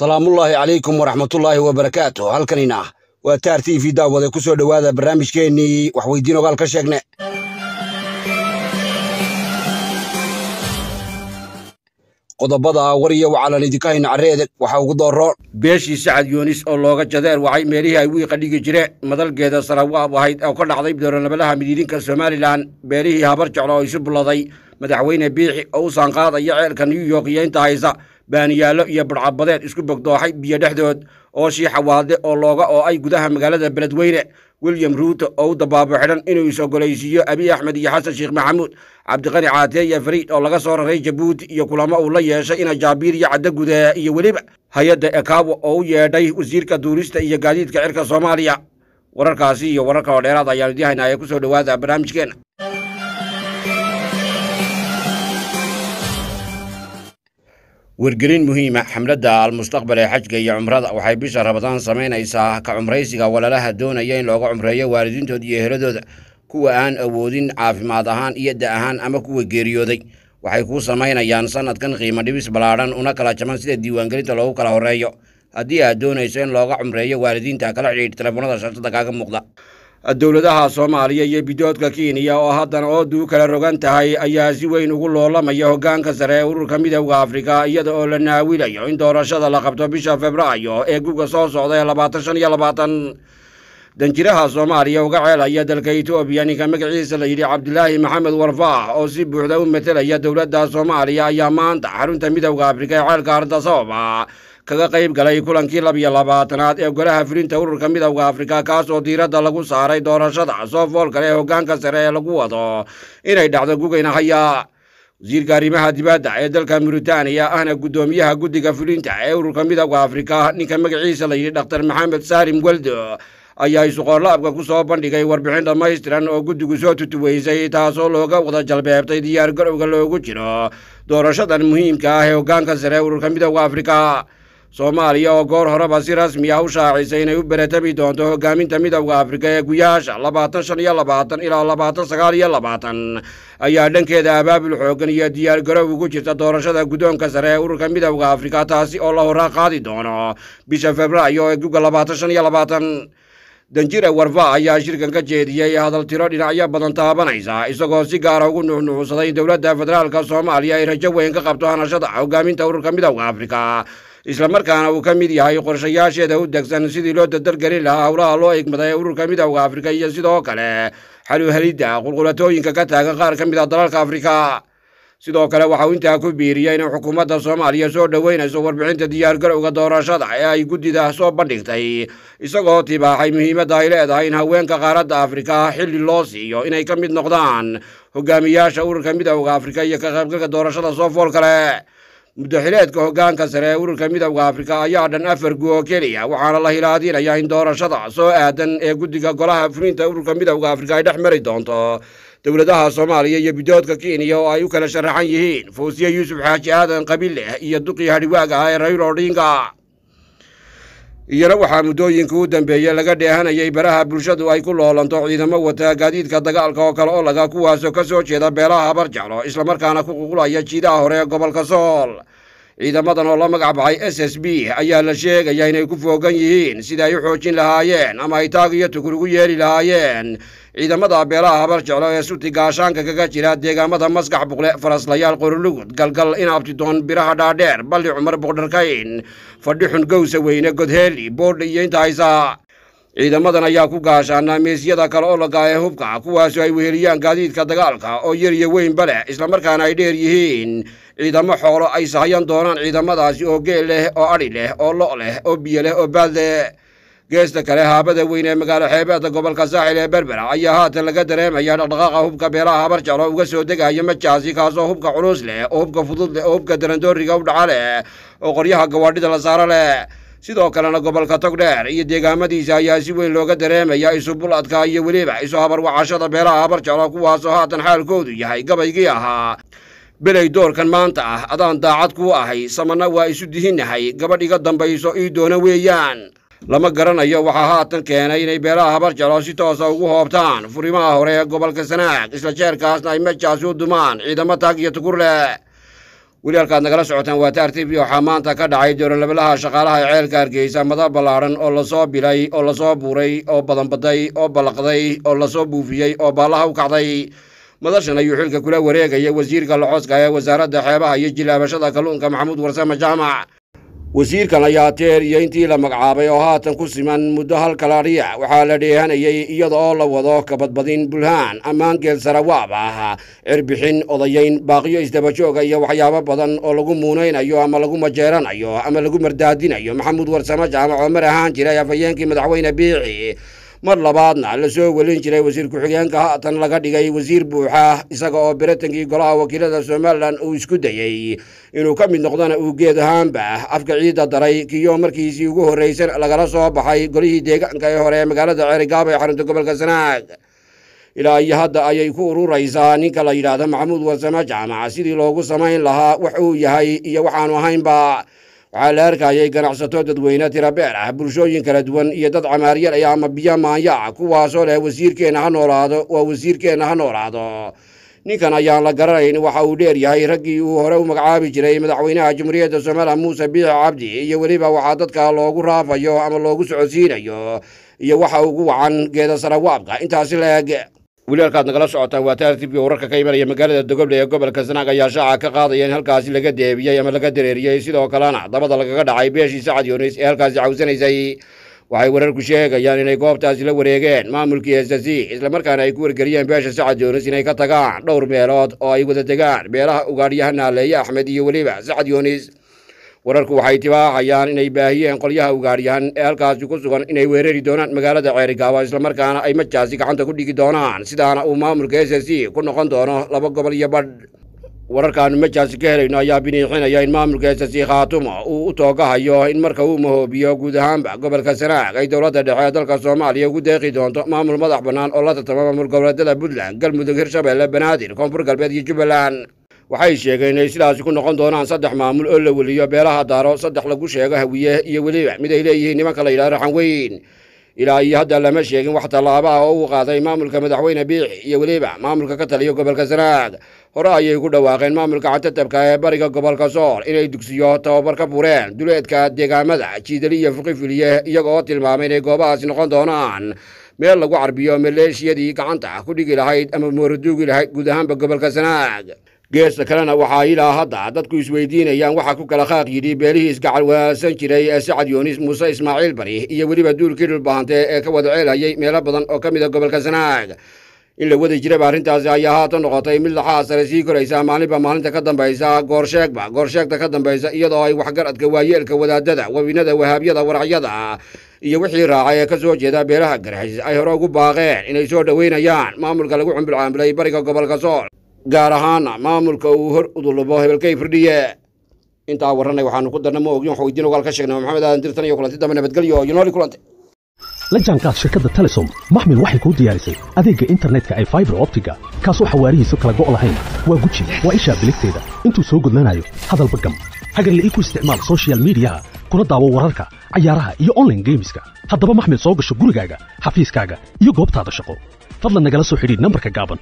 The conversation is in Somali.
salaamullaahi calaykum waraxmatullaahi wabarakaatu halkanina waa taar t v daawade ku soo dhowaada barnaamijkeennii waxweydiin ogaal ka sheegne qodobada war wacalan idinka hayna carreede waxaa ugu doorroon beeshii sacad yuunis oo looga jadeer wacay meelihii ay wiiqa dhigi jire madalgeeda sarawaab ahayd oo ka dhacday dooranabalaha midiirinka somalilan beelihii habar jeclo oo isu bulladay madaxweyne biixi oo u saanqaadaya ceelka new york iyo inta haysa baaniyaallo iyo budhcabadeed isku bogdooxay biyo dhexdood oo waade oo looga oo ay gudaha magaalada beledweyne william ruuto oo u dabaabo xidhan inuu is-ogolaysiiyo abiy axmed iyo xasan sheekh maxamuud cabdiqani caatee iyo fariid oo laga soo raray jabuuti iyo kulamo uu la yeeshay ina jaabiir iyo caddaguda iyo weliba hay-adda ekaawa oo u yeedhay wasiirka duurista iyo gaadiidka cirka soomaaliya wararkaasi iyo warar kaloo dheeraad ayaanu dihaynaya ku soo dhowaada barnaamijkeena wargelin muhiima ah, xamladda almustaqbal ee xajga iyo cumrada waxay bisha rabadaan samaynaysaa ka cumraysiga walaalaha doonaya in looga cumreeyo waalidiintood iyo eheladooda kuwa aan awoodin caafimaad ahaan iyo da ahaan ama kuwa geeriyooday waxay ku samaynayaan sanadkan qiimo dhibis ballaadhan una kala jaban sida diiwaangelinta loogu kala horreeyo haddii aad doonayso in looga cumreeyo waalidiinta kala xidhiidh telefoonada shartada kaaga muuqda dowladaha soomaaliya iyo bidoodka kenya oo haddana oodu kala rogan tahay ayaa si weyn ugu loolamaya hoggaanka sare ee ururka midowda afrika iyada oo la naawilayo in doorashada la qabto bisha februaayo ee guga soo socda ee labaatan shan iyo labaatan danjiraha soomaaliya uga ceelaya dalka etoobiya ninka magaciisa la yidhi cabdilaahi maxamed warfaax oo si buuxda u matelaya dowladda soomaaliya ayaa maanta xarunta midowda afrika ee ceelka ardasababa kaga qayb galay kulankii labiyo labaatanaad ee golaha fulinta ururka midowda afrika kaasoo diiradda lagu saaray doorashada casoo foolkale ee hoggaanka sare ee lagu wado inay dhacdo gugayna haya wasiirka arrimaha dibadda ee dalka muritaaniya ahna guddoomiyaha guddiga fulinta ee ururka midowda afrika ninka magaciisa la yidhi dhakhtar maxamed saalim weldo ayaa isuqoorlaabka ku soo bandhigay warbixin dhammaystiran oo guddigu soo tutuweysay taasoo looga wada jalbeebtay diyaar garowga loogu jiro doorashadan muhiimka ah ee hoggaanka sare ururka midowda afrika soomaaliya oo goor horeba si rasmi rasmiya ah u shaacisay inay u beratami doonto hoggaaminta midowda afrika ee guyaasha labaatan shan iyo labaatan ilaa labaatan sagaal iyo labaatan ayaa dhankeeda abaabul xooggan iyo diyaargarow ugu jirta doorashada guddoonka sare ee ururka midowda afrika taasi oo la horaan qaadi doono bisha februaayo ee guga labaatan shan iyo labaatan danjire warfa ayaa shirkan ka jeediyey hadal tiro dhinacyo badan taabanaysa isagoo si gaara ah ugu nuuxnuuxsaday in dowladda federaalka soomaaliya ay rajo weyn ka qabto hanashada hoggaaminta ururka midowda afrika islamarkaana uu ka mid yahay qorshayaasheeda u degsan sidii loo dadalgelin lahaa howlaha loo igmaday ee ururka midowda afrika iyo sidoo kale xaluhelidda qulqulatooyinka ka taagan qaar ka mid a ah dalalka afrika sidoo kale waxa uu intaa ku biiriyay in xukuumadda soomaaliya soo dhoweynayso warbixinta diyaargarowga doorashada ee ay guddida soo bandhigtay isagoo tibaaxay muhiimadda ay leedahay in haweenka qaaradda afrika xilli loo siiyo inay ka mid noqdaan hogaamiyaasha ururka midowda afrika iyo ka qaybgalka doorashada soo fool kale muddaxileedka hoggaanka sare ee ururka midowda afrika ayaa dhan afar gu oo keliya waxaana la hilaadinayaa in doorashada soo aadan ee guddiga golaha fulinta ururka midowda afrika ay dhex mari doonto dowladaha soomaaliya iyo bidoodka kenya oo ay u kala sharaxan yihiin fuusiye yuusuf xaaji aadan qabileh iyo duqii hadhiwaag ah ee rayul odhinga iyana waxaa muddooyinka u dambeeya laga dheehanayay baraha bulshadu ay ku loolanto ciidamo wata gaadiidka dagaalka oo kale oo laga kuwaasoo ka soo jeeda beelaha barjaclo islamarkaana ku qulqulaya jiidaha hore ee gobolka sool ciidamadan oo la magacbacay s s b ayaa la sheegaya inay ku foogan yihiin sida ay u xoojin lahaayeen ama ay taag iyo tukur ugu yeeli lahaayeen ciidamada beelaha habar jeclo ee suti gaashaanka kaga jira deegaamada maskax buqle faraslayaal qorulugud galgal in abtidoon biraha dhaadheer balli cumar boqdharkayn fadhixun gowsa weyne godheeli boodha iyo inta ciidamadan ayaa ku gaashaana miisyada kale oo la gaaya hubka kuwaasu ay weheliyaan gaadiidka dagaalka oo yar iyo weynba leh islamarkaana ay dheer yihiin ciidamo xoolo ay sahayan doonaan ciidamadaasi oo geel leh oo adhi leh oo lo' leh oo biyo leh oo baad leh geesta kale haabada weyn ee magaalo xeebeedda gobolka saaxil ee berbera ayaa haatan laga dareemaya dhaqdhaqaaqa hubka beelaha habarjaro uga soo degaya majaasi kaasoo hubka culus leh oo hubka fudud leh oo hubka darandooriga u dhaca leh oo qoryaha gawaadhida la saaro leh sidoo kalena gobolka togdheer iyo deegaamadiisa ayaa si weyn looga dareemaya isubuladka iyo weliba isu habarwacashada beelaha habarjalo kuwaasoo haatan xaalkoodu yahay gabaygii ahaa beley doorkan maanta ah adaan daacad kuu ahay samana waa isu dihinnahay gabadh iga dambayso ii doona weeyaan lama garanayo waxaa haatan keenay inay beelaha habarjalo si toosa ah ugu hoobtaan furimaha hore ee gobolka sanaag isla jeerkaasna ay majaas u dumaan ciidamo taag iyo tukurle weli aad nagala socotaan waa t v waxaa maanta ka dhacay doorolabalaha shaqaalaha ceelka hargeysa mada ballaaran oo lasoo bilay oo lasoo buuray oo badanbaday oo ballaqday oo lasoo buufiyey oo baallaha u kacday madashan ayuu xilka kula wareegaya wasiirka la ee wasaaradda xeebaha iyo jilaabashada kalluunka maxamuud warsame jaamac wasiirkan hayaateer iyo intii la magacaabay oo haatan ku siman muddo halkala riix waxaa la dheehanayay iyada oo la wado kabadbadin bulhaan ammaan geelsarawaab ah cirbixin odayayn baaqiyo isdabajooga iyo waxyaabo badan oo lagu muunaynayo ama lagu majeeranayo ama lagu mardaadinayo maxamuud jaamac oo mar ahaan jiray afhayeenkii madaxweyne biixi mar labaadna la soo welin jiray wasiir ku-xigeenka haatan laga dhigay wasiir buuxa isaga oo biritankii golaha wakiilada somalilan uu isku dayey inuu ka mid noqdana uu geed ahaanba afka ciidda daray kiyo markiisii ugu horraysan lagala soo baxay golihii deegaanka ee hore ee magaalada ceerigaaba ee xarunta gobolka sanaag ilaa iyo hadda ayay ku ururaysaa ninka la yidhaahdo maxamuud wasame jaamac sidii loogu samayn lahaa wax uu yahay iyo waxaanu ahaynba waxaa la arkayay ganacsato dadweyne tirabeer ah bulshooyin kala duwan iyo dad camaaryar ayaa ama biyo maanya ah kuwaasoo leh wasiirkeenna ha noolaado waa wasiirkeenna ha noolaado ninkan ayaan la garanayn waxa uu dheeryahay raggii uu hore u magacaabi jiray madaxweynaha jamhuuriyadda soomaaliya muuse biix cabdi iyo weliba waxaa dadka loogu raafayo ama loogu socodsiinayo iyo waxa ugu wacan geeda sarawaabka intaasi la eg weli halkaad nagala socotaan waa tartiibkii wararka ka imanaya magaalada dogoble ee gobolka sanaag ayaa shaaca ka qaadaya in halkaasi laga deebiyey ama laga dareeriyey sidoo kalena dabada lagaga dhacay beeshii sacad yunis ee halkaasi cawsanaysay waxay wararku sheegayaan inay goobtaasi la wareegeen maamulkii esasi islamarkaana ay ku wargeliyeen beesha sacad yunis inay ka tagaan dhowr meelood oo ay wada degaan beelaha ugaadhyaha naaleeye axmed iyo weliba sacad yunis wararku waxay tibaaxayaan inay baahiyeen qolyaha ugaaryahan ee halkaasi ku sugan inay weerari doonaan magaalada ceerigaawa islamarkaana ay majaasi gacanta ku dhigi doonaan sidaana uu maamulka s s c ku noqon doono laba gobol iyo badh wararkaannu majaasi ka helayno ayaa biniixinaya in maamulka s s c khaatumo uu u toogahayo in marka uu mahoobiyo guud ahaanba gobolka sanaag ay dowladda dhexe ee dalka soomaaliya ugu deeqi doonto maamul madax bannaan oo la tartama maamul goboleedyada puntland galmudug hirshabeelle banaadir koonfur galbeed iyo jubbaland waxay sheegeen inay sidaasi ku noqon doonaan saddex maamul oo la weliyo beelaha daaro saddex lagu sheego hawiye iyo weliba mid ay leeyihiin nimanka la yidhahdo raxanweyn ilaa iyo hadda lama sheegin wax tallaabo ah oo uu qaaday maamulka madaxweyne biix iyo weliba maamulka ka taliya gobolka sanaag hore ayay ku dhawaaqeen maamulka catatabka ee bariga gobolka sool inay dugsiyo tababar ka fureen duleedka deegaamada jiidali iyo fuqifiliye iyaga oo tilmaamay inay goobahaasi noqon doonaan meel lagu carbiyo maleeshiyadii gacanta ku dhigi lahayd ama mooraduugi lahayd guud ahaanba gobolka sanaag geesta kalena waxaa ilaa hadda dadku isweydiinayaan waxaa ku kala khaaq yidhi beelihii isgacalwaansan jiray ee sacad yoonis muuse ismaaciil bari iyo weliba duulkii dhulbahante ee ka wada ceelayay meelo badan oo ka mid a ah gobolka sanaag in la wadi jiraba arrintaasi ayaa haatan noqotay mid laxaa sare sii koraysa maalinba maalinta ka dambaysa goorsheegba goorsheegta ka dambaysa iyadoo ay waxgaradka waayeelka wadaadada webinada wahaabyada waracyada iyo wixii raacay ee kasoo jeeda beelaha garxis ay hore ugu baaqeen inay soo dhoweynayaan maamulka lagu cumbilcaambilay bariga gobolka sool gaar ahaan maamulka uu hor udulubo hebelkay firdhiye intaa warranay waxaanu ku darna ma maogyon xogdiin ogaal ka sheegnay maxamed aadan dirtan iyo kulanti dambe nabadgelyo oo yonooli la jaanqaad shirkadda telesom maxmil waxay kuu diyaarisay adeegga internetka ay faibar optiga kaasoo xawaarihiisu kala go' lahayn waa guji waa ishaa biligteeda intuu soo gudlanayo hadalba gam hagarle ii ku isticmaal social midiyaha kuna daawo wararka cayaaraha iyo onlaine geemiska haddaba maxmil soo gasho gurigaaga xafiiskaaga iyo goobtaada shaqo fadlan nagala soo xidhiid nambarka gaaban